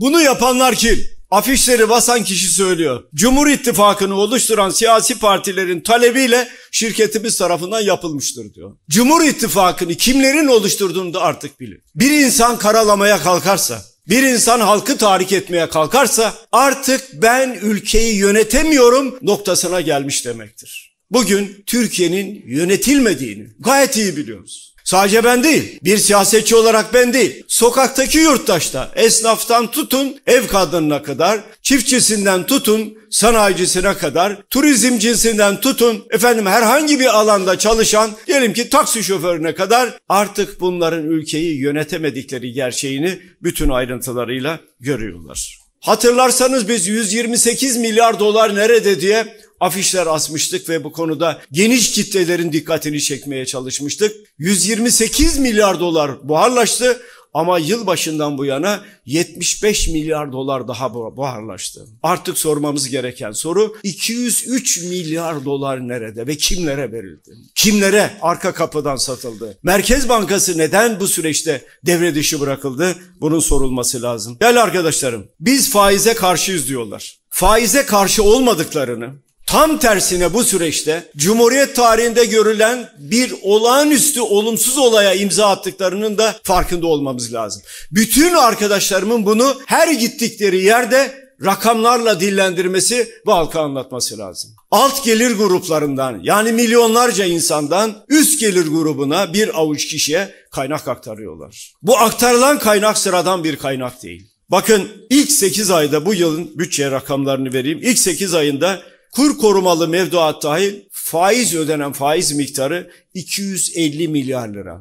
Bunu yapanlar kim? Afişleri basan kişi söylüyor. Cumhur İttifakı'nı oluşturan siyasi partilerin talebiyle şirketimiz tarafından yapılmıştır diyor. Cumhur İttifakı'nı kimlerin oluşturduğunu da artık bilin. Bir insan karalamaya kalkarsa, bir insan halkı tahrik etmeye kalkarsa artık ben ülkeyi yönetemiyorum noktasına gelmiş demektir. Bugün Türkiye'nin yönetilmediğini gayet iyi biliyoruz. Sadece ben değil, bir siyasetçi olarak ben değil, sokaktaki yurttaşta, esnaftan tutun ev kadınına kadar, çiftçisinden tutun sanayicisine kadar, turizm cinsinden tutun efendim herhangi bir alanda çalışan diyelim ki taksi şoförüne kadar artık bunların ülkeyi yönetemedikleri gerçeğini bütün ayrıntılarıyla görüyorlar. Hatırlarsanız biz 128 milyar dolar nerede diye afişler asmıştık ve bu konuda geniş kitlelerin dikkatini çekmeye çalışmıştık. 128 milyar dolar buharlaştı ama yıl başından bu yana 75 milyar dolar daha buharlaştı. Artık sormamız gereken soru 203 milyar dolar nerede ve kimlere verildi? Kimlere arka kapıdan satıldı? Merkez Bankası neden bu süreçte devre dışı bırakıldı? Bunun sorulması lazım. Gel arkadaşlarım biz faize karşıyız diyorlar faize karşı olmadıklarını, Tam tersine bu süreçte Cumhuriyet tarihinde görülen bir olağanüstü olumsuz olaya imza attıklarının da farkında olmamız lazım. Bütün arkadaşlarımın bunu her gittikleri yerde rakamlarla dillendirmesi ve halka anlatması lazım. Alt gelir gruplarından yani milyonlarca insandan üst gelir grubuna bir avuç kişiye kaynak aktarıyorlar. Bu aktarılan kaynak sıradan bir kaynak değil. Bakın ilk 8 ayda bu yılın bütçe rakamlarını vereyim. İlk 8 ayında kur korumalı mevduat dahil faiz ödenen faiz miktarı 250 milyar lira.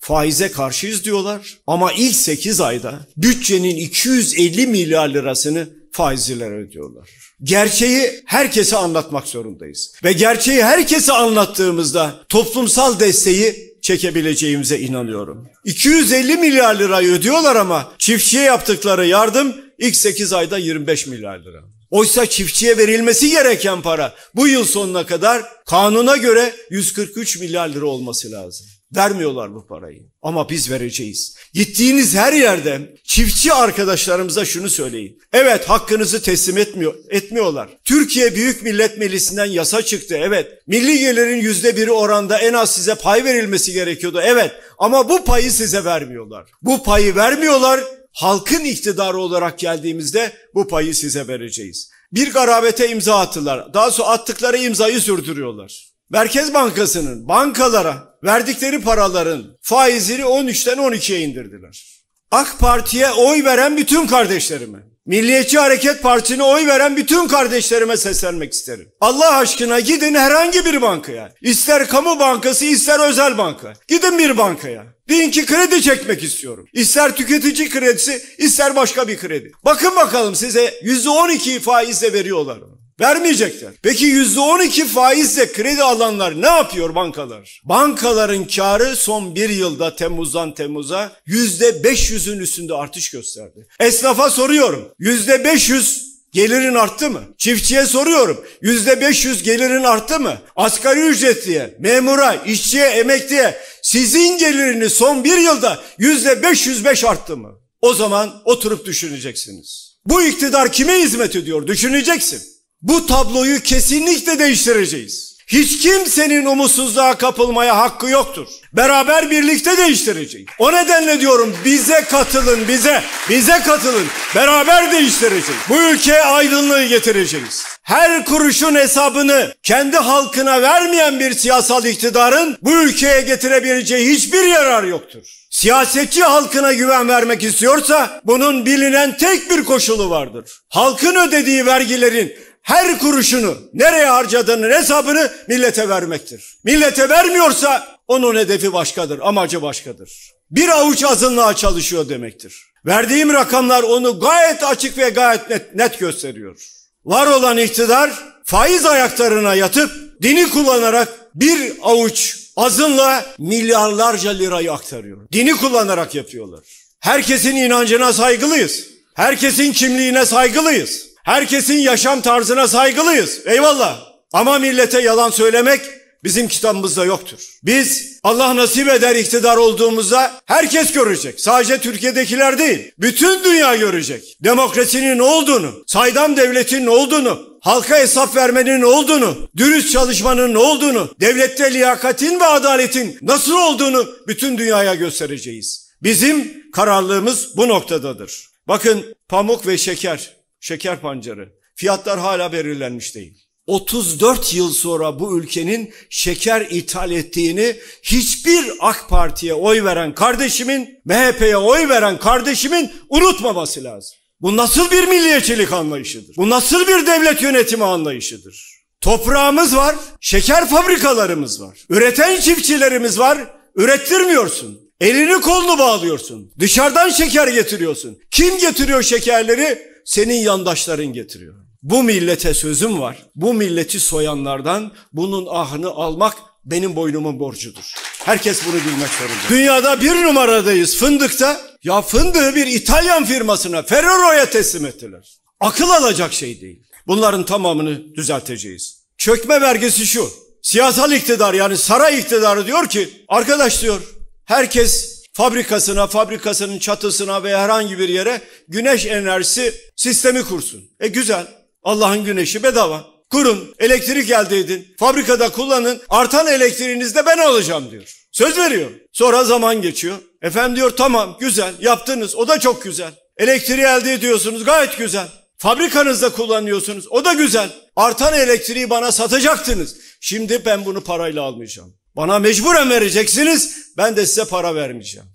Faize karşıyız diyorlar ama ilk 8 ayda bütçenin 250 milyar lirasını faizciler ödüyorlar. Gerçeği herkese anlatmak zorundayız. Ve gerçeği herkese anlattığımızda toplumsal desteği çekebileceğimize inanıyorum. 250 milyar lirayı ödüyorlar ama çiftçiye yaptıkları yardım ilk 8 ayda 25 milyar lira. Oysa çiftçiye verilmesi gereken para bu yıl sonuna kadar kanuna göre 143 milyar lira olması lazım. Vermiyorlar bu parayı ama biz vereceğiz. Gittiğiniz her yerde çiftçi arkadaşlarımıza şunu söyleyin. Evet hakkınızı teslim etmiyor, etmiyorlar. Türkiye Büyük Millet Meclisi'nden yasa çıktı evet. Milli gelirin yüzde biri oranda en az size pay verilmesi gerekiyordu evet. Ama bu payı size vermiyorlar. Bu payı vermiyorlar halkın iktidarı olarak geldiğimizde bu payı size vereceğiz. Bir garabete imza attılar. Daha sonra attıkları imzayı sürdürüyorlar. Merkez Bankası'nın bankalara verdikleri paraların faizini 13'ten 12'ye indirdiler. AK Parti'ye oy veren bütün kardeşlerime. Milliyetçi Hareket Partisi'ne oy veren bütün kardeşlerime seslenmek isterim. Allah aşkına gidin herhangi bir bankaya. İster kamu bankası ister özel banka. Gidin bir bankaya. Deyin ki kredi çekmek istiyorum. İster tüketici kredisi ister başka bir kredi. Bakın bakalım size %12 faizle veriyorlar mı? Vermeyecekler. Peki %12 faizle kredi alanlar ne yapıyor bankalar? Bankaların karı son bir yılda Temmuz'dan Temmuz'a %500'ün üstünde artış gösterdi. Esnafa soruyorum %500 gelirin arttı mı? Çiftçiye soruyorum yüzde 500 gelirin arttı mı? Asgari ücretliye, memura, işçiye, emekliye sizin geliriniz son bir yılda yüzde 505 arttı mı? O zaman oturup düşüneceksiniz. Bu iktidar kime hizmet ediyor düşüneceksin. Bu tabloyu kesinlikle değiştireceğiz. Hiç kimsenin umutsuzluğa kapılmaya hakkı yoktur. Beraber birlikte değiştireceğiz. O nedenle diyorum bize katılın bize. Bize katılın. Beraber değiştireceğiz. Bu ülkeye aydınlığı getireceğiz. Her kuruşun hesabını kendi halkına vermeyen bir siyasal iktidarın bu ülkeye getirebileceği hiçbir yarar yoktur. Siyasetçi halkına güven vermek istiyorsa bunun bilinen tek bir koşulu vardır. Halkın ödediği vergilerin her kuruşunu, nereye harcadığının hesabını millete vermektir. Millete vermiyorsa onun hedefi başkadır, amacı başkadır. Bir avuç azınlığa çalışıyor demektir. Verdiğim rakamlar onu gayet açık ve gayet net, net gösteriyor. Var olan iktidar faiz ayaklarına yatıp dini kullanarak bir avuç azınla milyarlarca lirayı aktarıyor. Dini kullanarak yapıyorlar. Herkesin inancına saygılıyız. Herkesin kimliğine saygılıyız. Herkesin yaşam tarzına saygılıyız. Eyvallah. Ama millete yalan söylemek bizim kitabımızda yoktur. Biz Allah nasip eder iktidar olduğumuzda herkes görecek. Sadece Türkiye'dekiler değil. Bütün dünya görecek. Demokrasinin ne olduğunu, saydam devletin ne olduğunu, halka hesap vermenin ne olduğunu, dürüst çalışmanın ne olduğunu, devlette liyakatin ve adaletin nasıl olduğunu bütün dünyaya göstereceğiz. Bizim kararlılığımız bu noktadadır. Bakın pamuk ve şeker şeker pancarı. Fiyatlar hala belirlenmiş değil. 34 yıl sonra bu ülkenin şeker ithal ettiğini hiçbir AK Parti'ye oy veren kardeşimin, MHP'ye oy veren kardeşimin unutmaması lazım. Bu nasıl bir milliyetçilik anlayışıdır? Bu nasıl bir devlet yönetimi anlayışıdır? Toprağımız var, şeker fabrikalarımız var. Üreten çiftçilerimiz var, ürettirmiyorsun. Elini kolunu bağlıyorsun. Dışarıdan şeker getiriyorsun. Kim getiriyor şekerleri? senin yandaşların getiriyor. Bu millete sözüm var. Bu milleti soyanlardan bunun ahını almak benim boynumun borcudur. Herkes bunu bilmek zorunda. Dünyada bir numaradayız fındıkta. Ya fındığı bir İtalyan firmasına Ferrero'ya teslim ettiler. Akıl alacak şey değil. Bunların tamamını düzelteceğiz. Çökme vergisi şu. Siyasal iktidar yani saray iktidarı diyor ki arkadaş diyor herkes fabrikasına, fabrikasının çatısına veya herhangi bir yere güneş enerjisi sistemi kursun. E güzel. Allah'ın güneşi bedava. Kurun, elektrik elde edin, fabrikada kullanın, artan elektriğinizde ben alacağım diyor. Söz veriyor. Sonra zaman geçiyor. Efendim diyor tamam güzel yaptınız o da çok güzel. Elektriği elde ediyorsunuz gayet güzel. Fabrikanızda kullanıyorsunuz o da güzel. Artan elektriği bana satacaktınız. Şimdi ben bunu parayla almayacağım. Bana mecburen vereceksiniz. Ben de size para vermeyeceğim.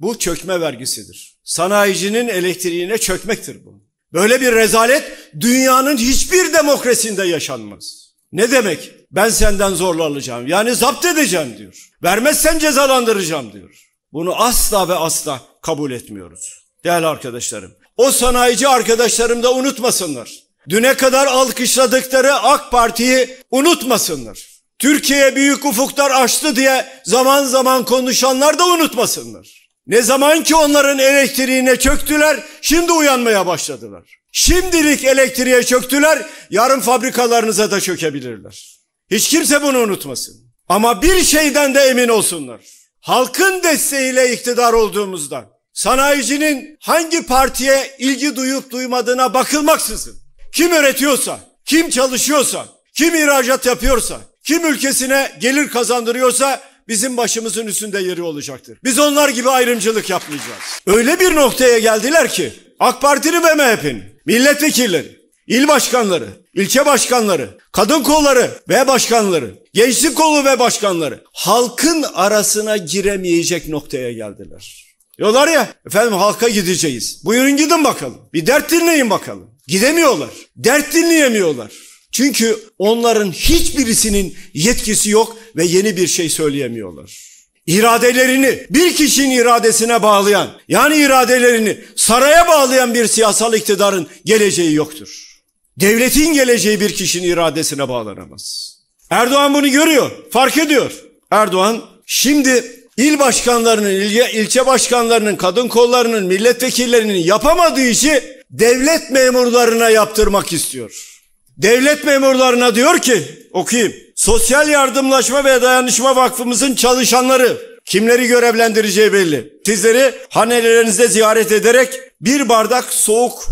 Bu çökme vergisidir. Sanayicinin elektriğine çökmektir bu. Böyle bir rezalet dünyanın hiçbir demokrasinde yaşanmaz. Ne demek? Ben senden zorla alacağım. Yani zapt edeceğim diyor. Vermezsen cezalandıracağım diyor. Bunu asla ve asla kabul etmiyoruz. Değerli arkadaşlarım. O sanayici arkadaşlarım da unutmasınlar. Düne kadar alkışladıkları AK Parti'yi unutmasınlar. Türkiye büyük ufuklar açtı diye zaman zaman konuşanlar da unutmasınlar. Ne zaman ki onların elektriğine çöktüler, şimdi uyanmaya başladılar. Şimdilik elektriğe çöktüler, yarın fabrikalarınıza da çökebilirler. Hiç kimse bunu unutmasın. Ama bir şeyden de emin olsunlar. Halkın desteğiyle iktidar olduğumuzda sanayicinin hangi partiye ilgi duyup duymadığına bakılmaksızın kim üretiyorsa, kim çalışıyorsa, kim ihracat yapıyorsa kim ülkesine gelir kazandırıyorsa bizim başımızın üstünde yeri olacaktır. Biz onlar gibi ayrımcılık yapmayacağız. Öyle bir noktaya geldiler ki AK Partili ve MHP'nin milletvekilleri, il başkanları, ilçe başkanları, kadın kolları ve başkanları, gençlik kolu ve başkanları halkın arasına giremeyecek noktaya geldiler. Diyorlar ya efendim halka gideceğiz. Buyurun gidin bakalım. Bir dert dinleyin bakalım. Gidemiyorlar. Dert dinleyemiyorlar. Çünkü onların hiçbirisinin yetkisi yok ve yeni bir şey söyleyemiyorlar. İradelerini bir kişinin iradesine bağlayan, yani iradelerini saraya bağlayan bir siyasal iktidarın geleceği yoktur. Devletin geleceği bir kişinin iradesine bağlanamaz. Erdoğan bunu görüyor, fark ediyor. Erdoğan şimdi il başkanlarının, ilge, ilçe başkanlarının, kadın kollarının, milletvekillerinin yapamadığı işi devlet memurlarına yaptırmak istiyor. Devlet memurlarına diyor ki okuyayım. Sosyal Yardımlaşma ve Dayanışma Vakfımızın çalışanları kimleri görevlendireceği belli. Sizleri hanelerinizde ziyaret ederek bir bardak soğuk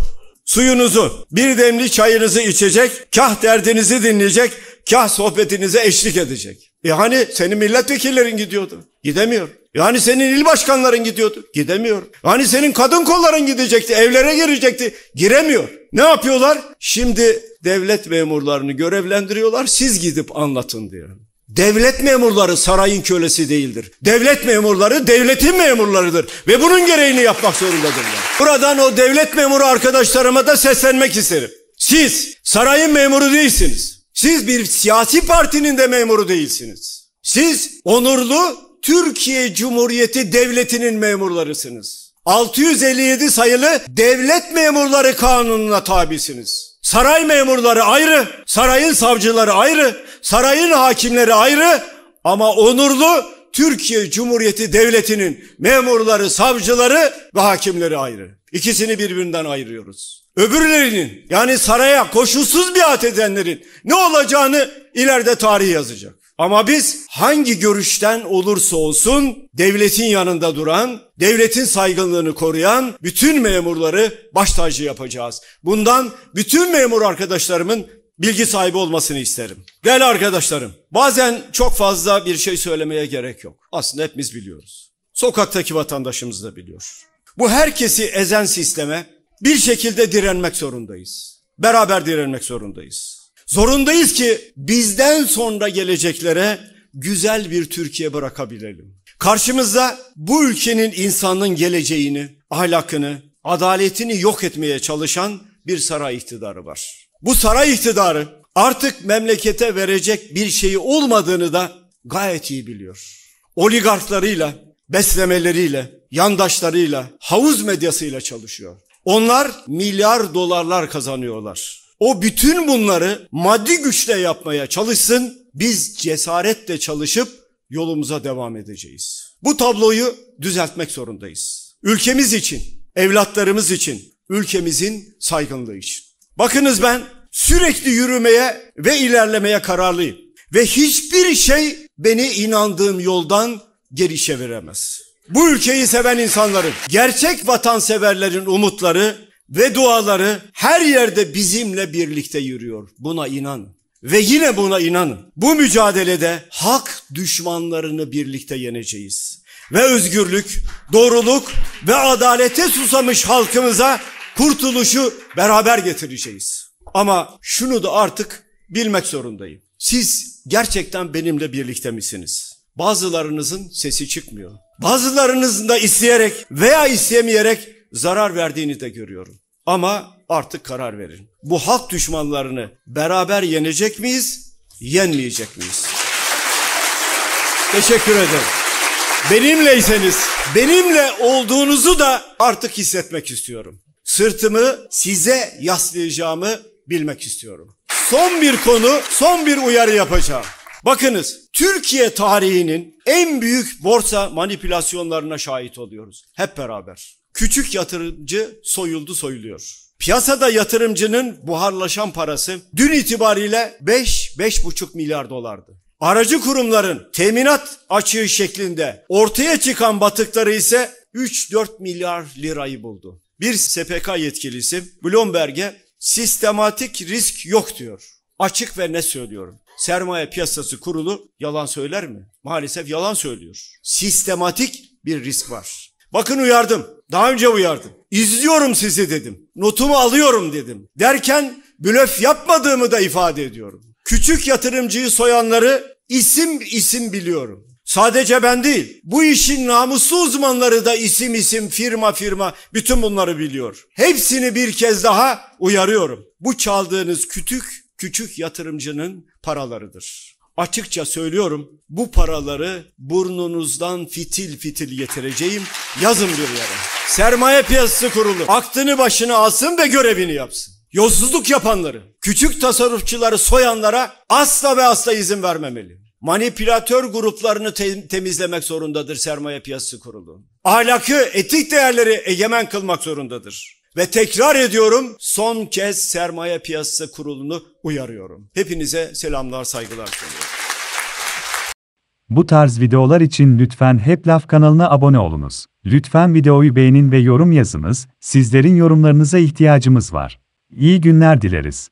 suyunuzu, bir demli çayınızı içecek, kah derdinizi dinleyecek, kah sohbetinize eşlik edecek. E hani senin milletvekillerin gidiyordu? Gidemiyor. Yani senin il başkanların gidiyordu. Gidemiyor. Hani senin kadın kolların gidecekti, evlere girecekti. Giremiyor. Ne yapıyorlar? Şimdi devlet memurlarını görevlendiriyorlar. Siz gidip anlatın diyor. Devlet memurları sarayın kölesi değildir. Devlet memurları devletin memurlarıdır ve bunun gereğini yapmak zorundadırlar. Buradan o devlet memuru arkadaşlarıma da seslenmek isterim. Siz sarayın memuru değilsiniz. Siz bir siyasi partinin de memuru değilsiniz. Siz onurlu Türkiye Cumhuriyeti Devleti'nin memurlarısınız. 657 sayılı devlet memurları kanununa tabisiniz. Saray memurları ayrı, sarayın savcıları ayrı, sarayın hakimleri ayrı ama onurlu Türkiye Cumhuriyeti Devleti'nin memurları, savcıları ve hakimleri ayrı. İkisini birbirinden ayırıyoruz öbürlerinin yani saraya koşulsuz biat edenlerin ne olacağını ileride tarih yazacak. Ama biz hangi görüşten olursa olsun devletin yanında duran, devletin saygınlığını koruyan bütün memurları baş tacı yapacağız. Bundan bütün memur arkadaşlarımın bilgi sahibi olmasını isterim. Değerli arkadaşlarım, bazen çok fazla bir şey söylemeye gerek yok. Aslında hepimiz biliyoruz. Sokaktaki vatandaşımız da biliyor. Bu herkesi ezen sisteme, bir şekilde direnmek zorundayız. Beraber direnmek zorundayız. Zorundayız ki bizden sonra geleceklere güzel bir Türkiye bırakabilelim. Karşımızda bu ülkenin insanın geleceğini, ahlakını, adaletini yok etmeye çalışan bir saray iktidarı var. Bu saray iktidarı artık memlekete verecek bir şeyi olmadığını da gayet iyi biliyor. Oligarklarıyla, beslemeleriyle, yandaşlarıyla, havuz medyasıyla çalışıyor. Onlar milyar dolarlar kazanıyorlar. O bütün bunları maddi güçle yapmaya çalışsın. Biz cesaretle çalışıp yolumuza devam edeceğiz. Bu tabloyu düzeltmek zorundayız. Ülkemiz için, evlatlarımız için, ülkemizin saygınlığı için. Bakınız ben sürekli yürümeye ve ilerlemeye kararlıyım ve hiçbir şey beni inandığım yoldan geri çeviremez. Bu ülkeyi seven insanların, gerçek vatanseverlerin umutları ve duaları her yerde bizimle birlikte yürüyor. Buna inan Ve yine buna inanın. Bu mücadelede hak düşmanlarını birlikte yeneceğiz. Ve özgürlük, doğruluk ve adalete susamış halkımıza kurtuluşu beraber getireceğiz. Ama şunu da artık bilmek zorundayım. Siz gerçekten benimle birlikte misiniz? Bazılarınızın sesi çıkmıyor. Bazılarınızın da isteyerek veya isteyemeyerek zarar verdiğini de görüyorum. Ama artık karar verin. Bu halk düşmanlarını beraber yenecek miyiz, yenmeyecek miyiz? Teşekkür ederim. Benimleyseniz, benimle olduğunuzu da artık hissetmek istiyorum. Sırtımı size yaslayacağımı bilmek istiyorum. Son bir konu, son bir uyarı yapacağım. Bakınız Türkiye tarihinin en büyük borsa manipülasyonlarına şahit oluyoruz hep beraber. Küçük yatırımcı soyuldu soyuluyor. Piyasada yatırımcının buharlaşan parası dün itibariyle 5-5,5 milyar dolardı. Aracı kurumların teminat açığı şeklinde ortaya çıkan batıkları ise 3-4 milyar lirayı buldu. Bir SPK yetkilisi Bloomberg'e sistematik risk yok diyor. Açık ve ne söylüyorum sermaye piyasası kurulu yalan söyler mi? Maalesef yalan söylüyor. Sistematik bir risk var. Bakın uyardım. Daha önce uyardım. İzliyorum sizi dedim. Notumu alıyorum dedim. Derken blöf yapmadığımı da ifade ediyorum. Küçük yatırımcıyı soyanları isim isim biliyorum. Sadece ben değil, bu işin namuslu uzmanları da isim isim, firma firma bütün bunları biliyor. Hepsini bir kez daha uyarıyorum. Bu çaldığınız kütük küçük yatırımcının paralarıdır. Açıkça söylüyorum bu paraları burnunuzdan fitil fitil getireceğim. Yazın bir yere. Sermaye piyasası kurulu. Aklını başına alsın ve görevini yapsın. Yolsuzluk yapanları, küçük tasarrufçuları soyanlara asla ve asla izin vermemeli. Manipülatör gruplarını te- temizlemek zorundadır sermaye piyasası kurulu. Ahlakı, etik değerleri egemen kılmak zorundadır. Ve tekrar ediyorum son kez sermaye piyasası kurulunu uyarıyorum. Hepinize selamlar saygılar sunuyorum. Bu tarz videolar için lütfen Hep Laf kanalına abone olunuz. Lütfen videoyu beğenin ve yorum yazınız. Sizlerin yorumlarınıza ihtiyacımız var. İyi günler dileriz.